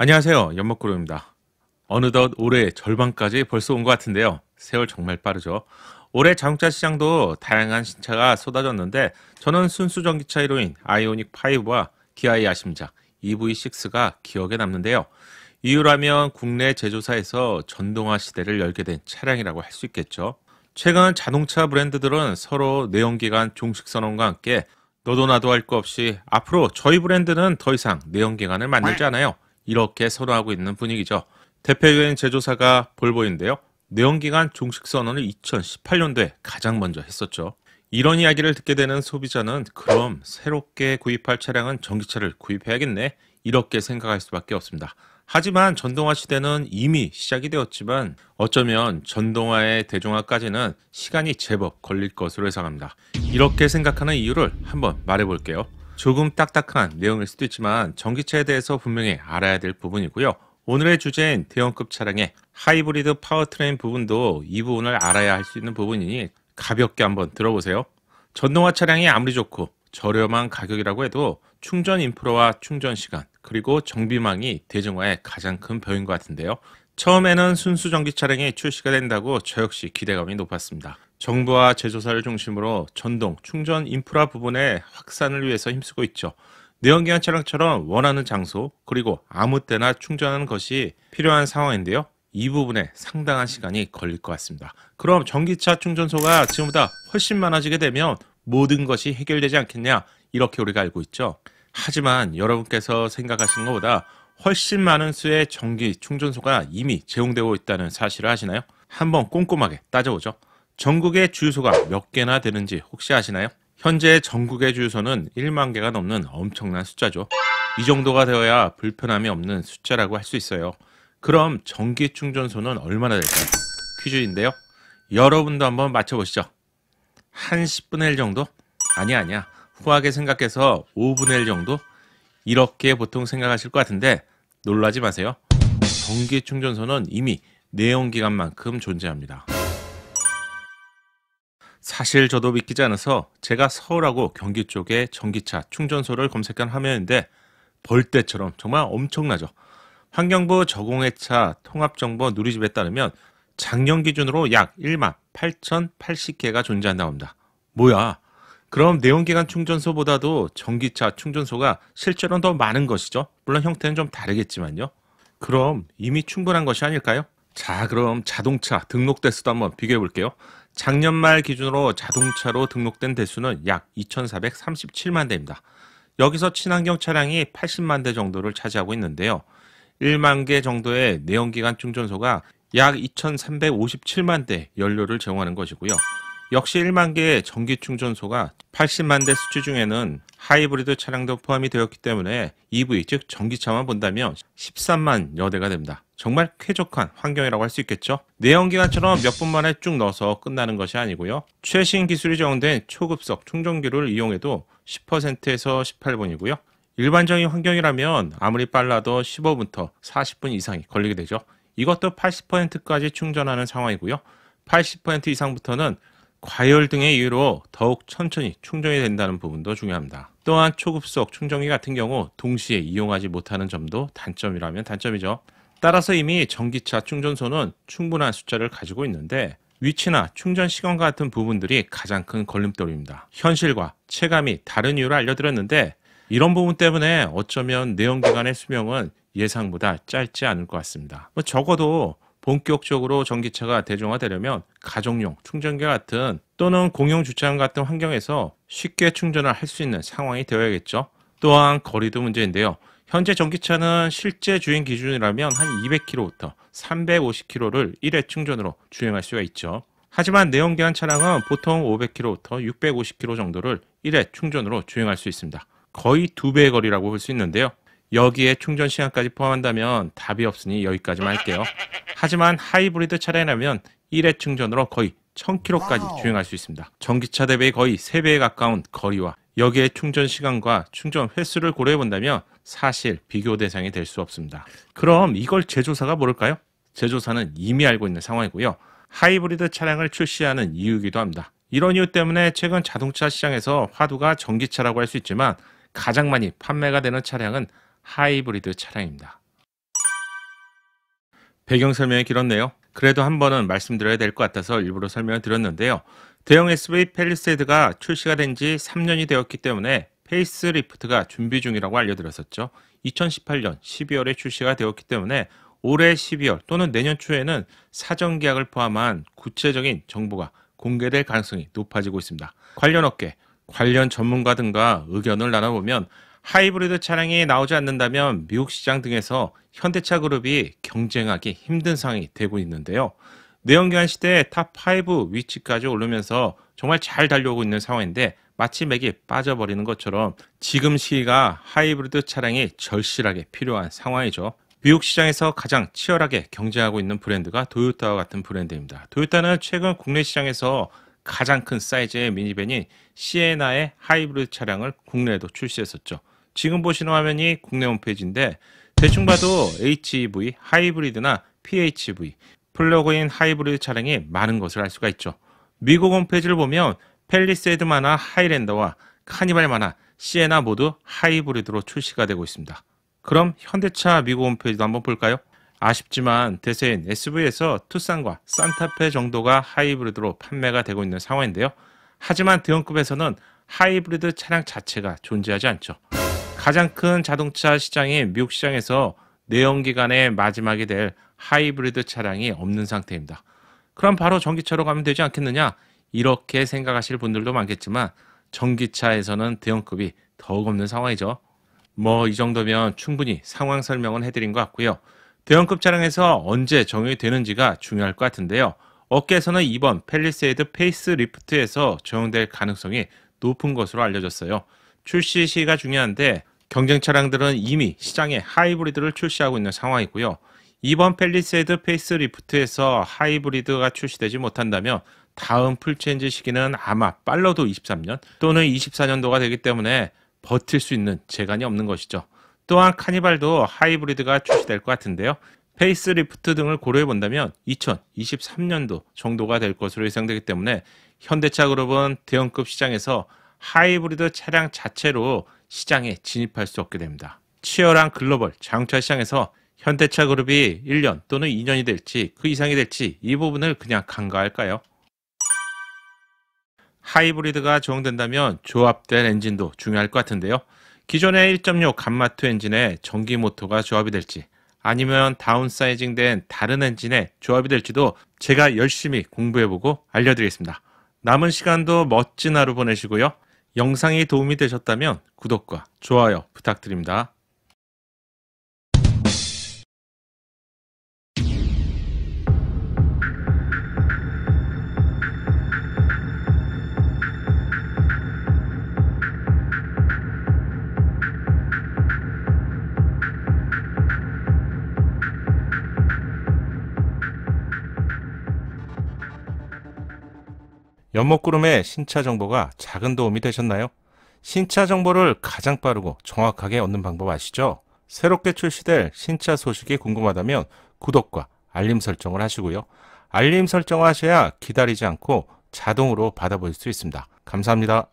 안녕하세요. 연목구름입니다 어느덧 올해 절반까지 벌써 온 것 같은데요. 세월 정말 빠르죠. 올해 자동차 시장도 다양한 신차가 쏟아졌는데 저는 순수 전기차 이로인 아이오닉 5와 기아의 야심작 EV6가 기억에 남는데요. 이유라면 국내 제조사에서 전동화 시대를 열게 된 차량이라고 할 수 있겠죠. 최근 자동차 브랜드들은 서로 내연기관 종식 선언과 함께 너도 나도 할 거 없이 앞으로 저희 브랜드는 더 이상 내연기관을 만들지 네. 않아요. 이렇게 선호하고 있는 분위기죠. 대표적인 제조사가 볼보인데요. 내연기관 종식 선언을 2018년도에 가장 먼저 했었죠. 이런 이야기를 듣게 되는 소비자는 그럼 새롭게 구입할 차량은 전기차를 구입해야겠네. 이렇게 생각할 수밖에 없습니다. 하지만 전동화 시대는 이미 시작이 되었지만 어쩌면 전동화의 대중화까지는 시간이 제법 걸릴 것으로 예상합니다. 이렇게 생각하는 이유를 한번 말해볼게요. 조금 딱딱한 내용일 수도 있지만 전기차에 대해서 분명히 알아야 될 부분이고요. 오늘의 주제인 대형급 차량의 하이브리드 파워트레인 부분도 이 부분을 알아야 할 수 있는 부분이니 가볍게 한번 들어보세요. 전동화 차량이 아무리 좋고 저렴한 가격이라고 해도 충전 인프라와 충전 시간 그리고 정비망이 대중화의 가장 큰 벼인 것 같은데요. 처음에는 순수 전기 차량이 출시가 된다고 저 역시 기대감이 높았습니다. 정부와 제조사를 중심으로 전동, 충전 인프라 부분의 확산을 위해서 힘쓰고 있죠. 내연기관 차량처럼 원하는 장소 그리고 아무 때나 충전하는 것이 필요한 상황인데요. 이 부분에 상당한 시간이 걸릴 것 같습니다. 그럼 전기차 충전소가 지금보다 훨씬 많아지게 되면 모든 것이 해결되지 않겠냐 이렇게 우리가 알고 있죠. 하지만 여러분께서 생각하신 것보다 훨씬 많은 수의 전기 충전소가 이미 제공되고 있다는 사실을 아시나요? 한번 꼼꼼하게 따져보죠. 전국의 주유소가 몇 개나 되는지 혹시 아시나요? 현재 전국의 주유소는 1만 개가 넘는 엄청난 숫자죠. 이 정도가 되어야 불편함이 없는 숫자라고 할 수 있어요. 그럼 전기 충전소는 얼마나 될까요? 퀴즈인데요. 여러분도 한번 맞춰보시죠. 한 10분의 1 정도? 아니야, 아니야. 후하게 생각해서 5분의 1 정도? 이렇게 보통 생각하실 것 같은데 놀라지 마세요. 전기 충전소는 이미 내연기관만큼 존재합니다. 사실 저도 믿기지 않아서 제가 서울하고 경기 쪽에 전기차 충전소를 검색한 화면인데 벌떼처럼 정말 엄청나죠. 환경부 저공해차 통합정보 누리집에 따르면 작년 기준으로 약 1만 8,080개가 존재한다고 합니다. 뭐야, 그럼 내연기관 충전소보다도 전기차 충전소가 실제로는 더 많은 것이죠. 물론 형태는 좀 다르겠지만요. 그럼 이미 충분한 것이 아닐까요? 자, 그럼 자동차 등록 대수도 한번 비교해 볼게요. 작년 말 기준으로 자동차로 등록된 대수는 약 2,437만 대입니다. 여기서 친환경 차량이 80만 대 정도를 차지하고 있는데요. 1만 개 정도의 내연기관 충전소가 약 2,357만 대 연료를 제공하는 것이고요. 역시 1만 개의 전기 충전소가 80만 대 수치 중에는 하이브리드 차량도 포함이 되었기 때문에 EV 즉 전기차만 본다면 13만 여대가 됩니다. 정말 쾌적한 환경이라고 할 수 있겠죠. 내연기관처럼 몇 분 만에 쭉 넣어서 끝나는 것이 아니고요. 최신 기술이 적용된 초급속 충전기를 이용해도 10%에서 18분이고요. 일반적인 환경이라면 아무리 빨라도 15분부터 40분 이상이 걸리게 되죠. 이것도 80%까지 충전하는 상황이고요. 80% 이상부터는 과열 등의 이유로 더욱 천천히 충전이 된다는 부분도 중요합니다. 또한 초급속 충전기 같은 경우 동시에 이용하지 못하는 점도 단점이라면 단점이죠. 따라서 이미 전기차 충전소는 충분한 숫자를 가지고 있는데 위치나 충전 시간 같은 부분들이 가장 큰 걸림돌입니다. 현실과 체감이 다른 이유를 알려드렸는데 이런 부분 때문에 어쩌면 내연기관의 수명은 예상보다 짧지 않을 것 같습니다. 뭐 적어도 본격적으로 전기차가 대중화되려면 가정용 충전기 와 같은 또는 공용 주차장 같은 환경에서 쉽게 충전을 할 수 있는 상황이 되어야겠죠. 또한 거리도 문제인데요. 현재 전기차는 실제 주행 기준이라면 한 200km부터 350km를 1회 충전으로 주행할 수가 있죠. 하지만 내연기관 차량은 보통 500km부터 650km 정도를 1회 충전으로 주행할 수 있습니다. 거의 두배의 거리라고 볼 수 있는데요. 여기에 충전 시간까지 포함한다면 답이 없으니 여기까지만 할게요. 하지만 하이브리드 차량이라면 1회 충전으로 거의 1000km까지 주행할 수 있습니다. 전기차 대비 거의 3배에 가까운 거리와 여기에 충전 시간과 충전 횟수를 고려해 본다면 사실 비교 대상이 될 수 없습니다. 그럼 이걸 제조사가 모를까요? 제조사는 이미 알고 있는 상황이고요. 하이브리드 차량을 출시하는 이유이기도 합니다. 이런 이유 때문에 최근 자동차 시장에서 화두가 전기차라고 할 수 있지만 가장 많이 판매가 되는 차량은 하이브리드 차량입니다. 배경 설명이 길었네요. 그래도 한 번은 말씀드려야 될 것 같아서 일부러 설명을 드렸는데요. 대형 SUV 팰리세드가 출시가 된 지 3년이 되었기 때문에 페이스리프트가 준비 중이라고 알려드렸었죠. 2018년 12월에 출시가 되었기 때문에 올해 12월 또는 내년 초에는 사전 계약을 포함한 구체적인 정보가 공개될 가능성이 높아지고 있습니다. 관련 업계, 관련 전문가 등과 의견을 나눠보면 하이브리드 차량이 나오지 않는다면 미국 시장 등에서 현대차 그룹이 경쟁하기 힘든 상황이 되고 있는데요. 내연기관 시대의 탑5 위치까지 오르면서 정말 잘 달려오고 있는 상황인데 마치 맥이 빠져버리는 것처럼 지금 시기가 하이브리드 차량이 절실하게 필요한 상황이죠. 미국 시장에서 가장 치열하게 경쟁하고 있는 브랜드가 도요타와 같은 브랜드입니다. 도요타는 최근 국내 시장에서 가장 큰 사이즈의 미니밴인 시에나의 하이브리드 차량을 국내에도 출시했었죠. 지금 보시는 화면이 국내 홈페이지인데 대충 봐도 HEV, 하이브리드나 PHEV, 플러그인 하이브리드 차량이 많은 것을 알 수가 있죠. 미국 홈페이지를 보면 펠리세드 만화 하이랜더와 카니발 만화 시에나 모두 하이브리드로 출시가 되고 있습니다. 그럼 현대차 미국 홈페이지도 한번 볼까요? 아쉽지만 대세인 s v 에서 투싼과 산타페 정도가 하이브리드로 판매가 되고 있는 상황인데요. 하지만 대형급에서는 하이브리드 차량 자체가 존재하지 않죠. 가장 큰 자동차 시장인 미국 시장에서 내연기관의 마지막이 될 하이브리드 차량이 없는 상태입니다. 그럼 바로 전기차로 가면 되지 않겠느냐? 이렇게 생각하실 분들도 많겠지만 전기차에서는 대형급이 더욱 없는 상황이죠. 뭐 이 정도면 충분히 상황 설명은 해드린 것 같고요. 대형급 차량에서 언제 적용되는지가 중요할 것 같은데요. 업계에서는 이번 펠리세이드 페이스 리프트에서 적용될 가능성이 높은 것으로 알려졌어요. 출시 시기가 중요한데 경쟁 차량들은 이미 시장에 하이브리드를 출시하고 있는 상황이고요. 이번 펠리세드 페이스리프트에서 하이브리드가 출시되지 못한다면 다음 풀체인지 시기는 아마 빨라도 23년 또는 24년도가 되기 때문에 버틸 수 있는 재간이 없는 것이죠. 또한 카니발도 하이브리드가 출시될 것 같은데요. 페이스리프트 등을 고려해 본다면 2023년도 정도가 될 것으로 예상되기 때문에 현대차 그룹은 대형급 시장에서 하이브리드 차량 자체로 시장에 진입할 수 없게 됩니다. 치열한 글로벌 자동차 시장에서 현대차 그룹이 1년 또는 2년이 될지 그 이상이 될지 이 부분을 그냥 간과할까요? 하이브리드가 적용된다면 조합된 엔진도 중요할 것 같은데요. 기존의 1.6 감마투 엔진에 전기 모터가 조합이 될지 아니면 다운사이징 된 다른 엔진에 조합이 될지도 제가 열심히 공부해보고 알려드리겠습니다. 남은 시간도 멋진 하루 보내시고요. 영상이 도움이 되셨다면 구독과 좋아요 부탁드립니다. 연목구름의 신차 정보가 작은 도움이 되셨나요? 신차 정보를 가장 빠르고 정확하게 얻는 방법 아시죠? 새롭게 출시될 신차 소식이 궁금하다면 구독과 알림 설정을 하시고요. 알림 설정하셔야 기다리지 않고 자동으로 받아볼 수 있습니다. 감사합니다.